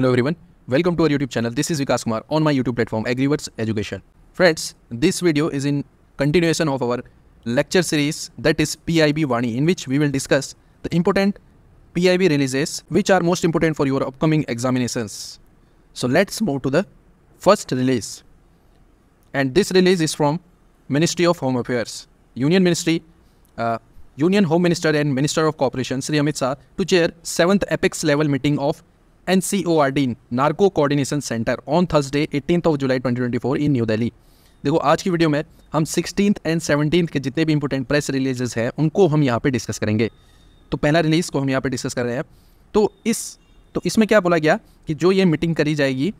Hello everyone, welcome to our YouTube channel. This is Vikas Kumar on my YouTube platform AgriWords Education. Friends, this video is in continuation of our lecture series that is PIB Vani in which we will discuss the important PIB releases which are most important for your upcoming examinations. So let's move to the first release. And this release is from Ministry of Home Affairs, Union Ministry, uh, Union Home Minister and Minister of Cooperation Sri Amit Shah to chair 7th apex level meeting of an narco coordination centre on Thursday eighteen of July four in new Delhi देखो आज की video में हम sixteen and seventeen के जितने भी important press releases हैं उनको हम यहाँ पे डिस्कस करेंगे तो पहला रिलीज़ को हम यहाँ पे डिस्कस कर रहे हैं तो इस तो इसमें क्या बोला गया कि जो ये मीटिंग करी जाएगी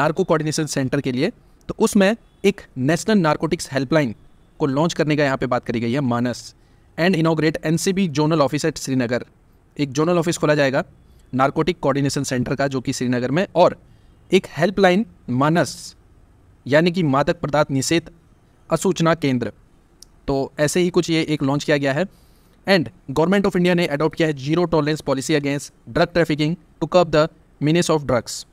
नार्को कोऑर्डिनेशन सेंटर के लिए तो उसमें एक नेशनल नार्कोटिक्स हेल्पलाइन को लॉन्च करने का यहाँ पे बात करी गई है Manas and inaugurate NCB zonal office at Srinagar एक जोनल ऑफिस खोला जाएगा नारकोटिक कोऑर्डिनेशन सेंटर का जो कि श्रीनगर में और एक हेल्पलाइन मानस यानी कि मादक पदार्थ निषेध असूचना केंद्र तो ऐसे ही कुछ ये एक लॉन्च किया गया है एंड गवर्नमेंट ऑफ इंडिया ने अडॉप्ट किया है zero tolerance policy against drug trafficking to curb the menace of drugs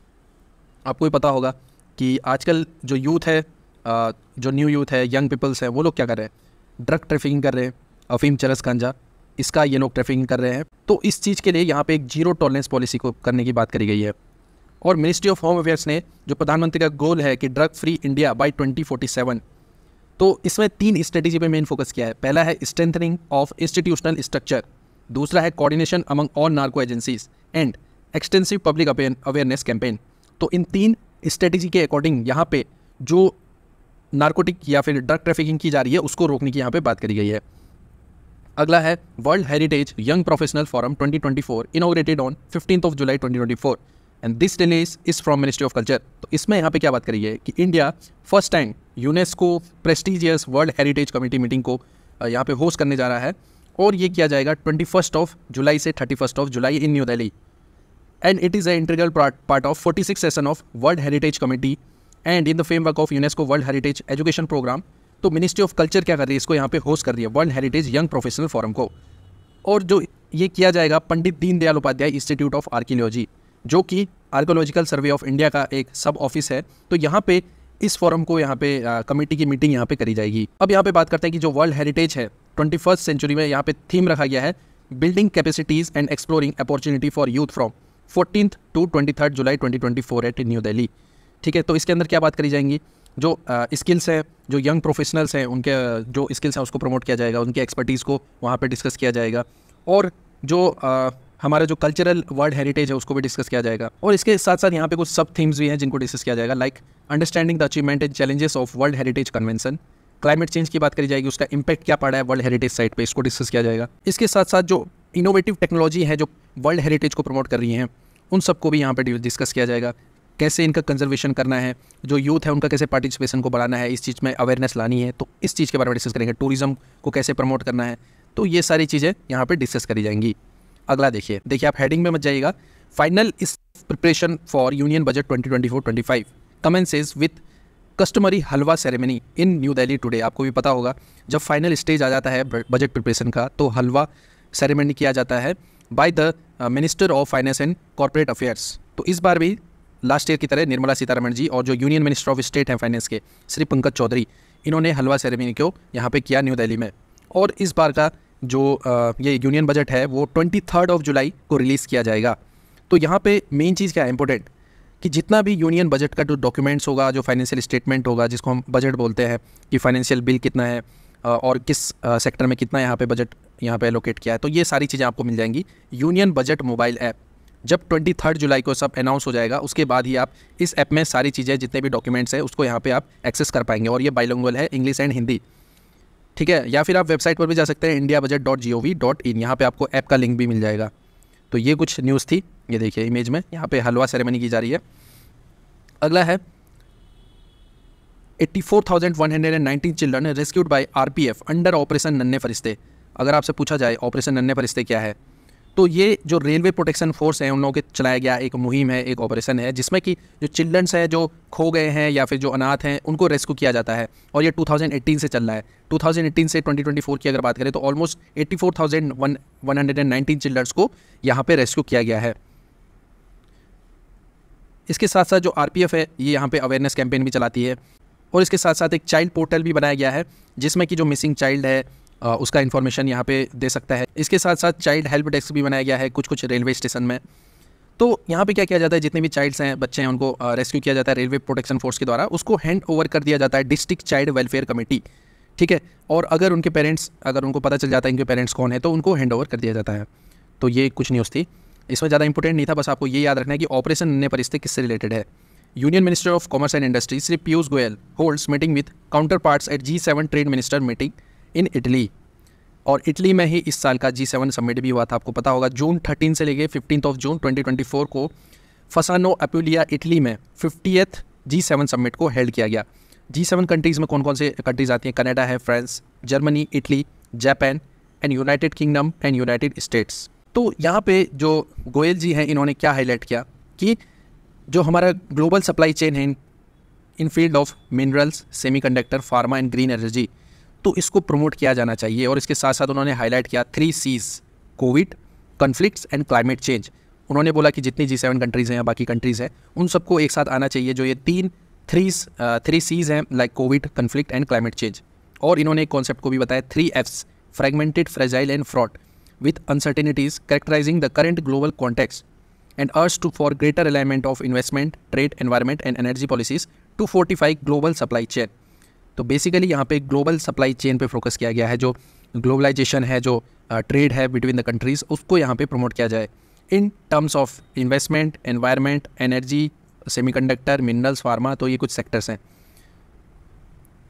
आपको ही पता होगा कि आजकल जो यूथ है जो न्यू यूथ है यंग पीपल्स हैं वो लोग क्या कर रहे हैं ड्रग ट्रैफिकिंग कर रहे हैं अफीम चरस गांजा इसका ये लोग ट्रैफिकिंग कर रहे हैं तो इस चीज़ के लिए यहाँ पे एक जीरो टॉलरेंस पॉलिसी को करने की बात करी गई है और मिनिस्ट्री ऑफ होम अफेयर्स ने जो प्रधानमंत्री का गोल है कि drug free India by twenty forty seven तो इसमें तीन स्ट्रेटेजी पर मेन फोकस किया है पहला है स्ट्रेंथनिंग ऑफ इंस्टीट्यूशनल स्ट्रक्चर दूसरा है coordination among all narco agencies and extensive public awareness campaign तो इन तीन स्ट्रेटेजी के अकॉर्डिंग यहाँ पे जो नार्कोटिक या फिर ड्रग ट्रैफिकिंग की जा रही है उसको रोकने की यहाँ पे बात करी गई है अगला है world heritage young professional forum 2024 inaugurated on fifteen of July 2024 and this release is from ministry of culture तो इसमें यहाँ पे क्या बात करिए कि India first time UNESCO prestigious world heritage committee meeting को यहाँ पे होस्ट करने जा रहा है और ये किया जाएगा ट्वेंटी फर्स्ट ऑफ जुलाई से thirty first of July in new Delhi and it is a integral part of forty six session of world heritage committee and in the framework of UNESCO world heritage education programme तो ministry of culture क्या कर रही है इसको यहाँ पे host कर रही है world heritage young professional forum को और जो ये किया जाएगा Pandit Deendayal Upadhyaya institute of archaeology जो कि आर्कोलॉजिकल सर्वे ऑफ इंडिया का एक सब ऑफिस है तो यहाँ पे इस फोरम को यहाँ पे कमेटी की मीटिंग यहाँ पे करी जाएगी अब यहाँ पे बात करते हैं कि जो वर्ल्ड हेरिटेज है ट्वेंटी फर्स्ट सेंचुरी में यहाँ पे थीम रखा गया है building capacities and exploring opportunity for youth from fourteen to twenty third July twenty twenty four at New Delhi ठीक है तो इसके अंदर क्या बात करी जाएंगी जो स्किल्स है जो यंग प्रोफेशनल्स हैं उनके जो स्किल्स हैं उसको प्रमोट किया जाएगा उनकी एक्सपर्टीज़ को वहाँ पर डिस्कस किया जाएगा और जो हमारा जो कल्चरल वर्ल्ड हेरिटेज है उसको भी डिस्कस किया जाएगा और इसके साथ साथ यहाँ पे कुछ सब थीम्स भी हैं जिनको डिस्कस किया जाएगा like understanding the achievement and challenges of world heritage convention climate change की बात करी जाएगी उसका इम्पैक्ट क्या पड़ा है वर्ल्ड हेरिटेज साइट पर इसको डिस्कस किया जाएगा इसके साथ साथ जो इनोवेटिव टेक्नोलॉजी है जो वर्ल्ड हेरिटेज को प्रमोट कर रही हैं उन सबको भी यहाँ पर डिस्कस किया जाएगा कैसे इनका कंजर्वेशन करना है जो यूथ है उनका कैसे पार्टिसिपेशन को बढ़ाना है इस चीज़ में अवेयरनेस लानी है तो इस चीज़ के बारे में डिस्कस करेंगे टूरिज़्म को कैसे प्रमोट करना है तो ये सारी चीज़ें यहाँ पर डिस्कस करी जाएंगी अगला देखिए देखिए आप हेडिंग में मत जाइएगा फाइनल इस preparation for union budget 2024-25 commences with customary halwa ceremony in new Delhi today आपको भी पता होगा जब फाइनल स्टेज आ जाता है बजट प्रिपरेशन का तो हलवा सेरेमनी किया जाता है by the minister of finance and corporate affairs तो इस बार भी लास्ट ईयर की तरह निर्मला सीतारमण जी और जो यूनियन मिनिस्टर ऑफ स्टेट हैं फाइनेंस के श्री पंकज चौधरी इन्होंने हलवा सेरेमनी को यहाँ पे किया न्यू दिल्ली में और इस बार का जो ये यूनियन बजट है वो ट्वेंटी थर्ड ऑफ जुलाई को रिलीज़ किया जाएगा तो यहाँ पर मेन चीज़ क्या है इंपॉर्टेंट कि जितना भी यूनियन बजट का जो डॉक्यूमेंट्स होगा जो फाइनेंशियल स्टेटमेंट होगा जिसको हम बजट बोलते हैं कि फाइनेंशियल बिल कितना है और किस सेक्टर में कितना यहाँ पे बजट यहाँ पे एलोकेट किया है तो ये सारी चीज़ें आपको मिल जाएंगी यूनियन बजट मोबाइल ऐप जब ट्वेंटी थर्ड जुलाई को सब अनाउंस हो जाएगा उसके बाद ही आप इस ऐप में सारी चीज़ें जितने भी डॉक्यूमेंट्स हैं उसको यहाँ पे आप एक्सेस कर पाएंगे और ये बाइलोंगल है इंग्लिश एंड हिंदी ठीक है या फिर आप वेबसाइट पर भी जा सकते हैं India budget dot G O V dot in यहाँ पर आपको ऐप का लिंक भी मिल जाएगा तो ये कुछ न्यूज़ थी ये देखिए इमेज में यहाँ पर हलवा सेरेमनी की जा रही है अगला है 84,119 children rescued by RPF under operation Nanhe Farishte अगर आपसे पूछा जाए ऑपरेशन नन्हे फरिश्ते क्या है तो ये जो रेलवे प्रोटेक्शन फोर्स है उन लोगों के चलाया गया एक मुहिम है एक ऑपरेशन है जिसमें कि जो चिल्ड्रंस हैं जो खो गए हैं या फिर जो अनाथ हैं उनको रेस्क्यू किया जाता है और ये 2018 से चल रहा है 2018 से 2024 की अगर बात करें तो ऑलमोस्ट 84,119 चिल्ड्रंस को यहाँ पे रेस्क्यू किया गया है इसके साथ साथ जो आर है ये यहाँ पर अवेयरनेस कैंपेन भी चलाती है और इसके साथ साथ एक चाइल्ड पोर्टल भी बनाया गया है जिसमें कि जो मिसिंग चाइल्ड है उसका इन्फॉर्मेशन यहाँ पे दे सकता है इसके साथ साथ चाइल्ड हेल्प डेस्क भी बनाया गया है कुछ कुछ रेलवे स्टेशन में तो यहाँ पे क्या किया जाता है जितने भी चाइल्ड्स हैं बच्चे हैं उनको रेस्क्यू किया जाता है रेलवे प्रोटेक्शन फोर्स के द्वारा उसको हैंड ओवर कर दिया जाता है डिस्ट्रिक्ट चाइल्ड वेलफेयर कमेटी ठीक है और अगर उनके पेरेंट्स अगर उनको पता चल जाता है इनके पेरेंट्स कौन है तो उनको हैंड ओवर कर दिया जाता है तो ये कुछ न्यूज़ थी इसमें ज़्यादा इंपॉर्टेंट नहीं था बस आपको ये याद रखना है कि ऑपरेशन ने परिस्थिति किससे रिलेटेड है union minister of commerce and industry Shri Piyush Goyal holds meeting with counterparts at G seven trade minister meeting in Italy और इटली में ही इस साल का जी सेवन समिट भी हुआ था आपको पता होगा जून थर्टीन से लेके फिफ्टीन ऑफ जून फोर को फसानो अपूलिया इटली में एथ जी सेवन समिट को हेल्ड किया गया जी सेवन कंट्रीज़ में कौन कौन से कंट्रीज़ आती हैं कनाडा है France Germany Italy Japan and United Kingdom and United States तो यहाँ पे जो गोयल जी हैं इन्होंने क्या हाईलाइट किया कि जो हमारा ग्लोबल सप्लाई चेन है in field of minerals semiconductor pharma and green energy तो इसको प्रमोट किया जाना चाहिए और इसके साथ साथ उन्होंने हाईलाइट किया three Cs COVID conflict and climate change उन्होंने बोला कि जितनी जी सेवन कंट्रीज़ हैं या बाकी कंट्रीज़ हैं उन सबको एक साथ आना चाहिए जो ये तीन थ्री थ्री सीज हैं like COVID conflict and climate change और इन्होंने एक कॉन्सेप्ट को भी बताया three Fs fragmented fragile and fraught with uncertainties characterising the current global context and urges to for greater alignment of investment trade environment and energy policies to fortify global supply chain तो basically यहाँ पे global supply chain पे focus किया गया है जो globalisation है जो ट्रेड है बिटवीन द कंट्रीज़ उसको यहाँ पे प्रमोट किया जाए in terms of investment environment energy semiconductor minerals pharma तो ये कुछ सेक्टर्स हैं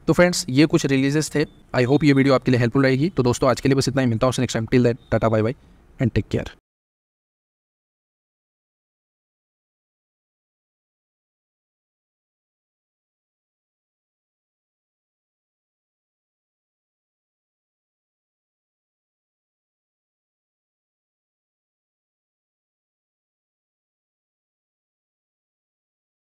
तो फ्रेंड्स ये कुछ रिलीजेस थे आई होप ये वीडियो आपके लिए हेल्पफुल रहेगी तो दोस्तों आज के लिए बस इतना ही मिलता हूँ next time till that tata bye bye and take care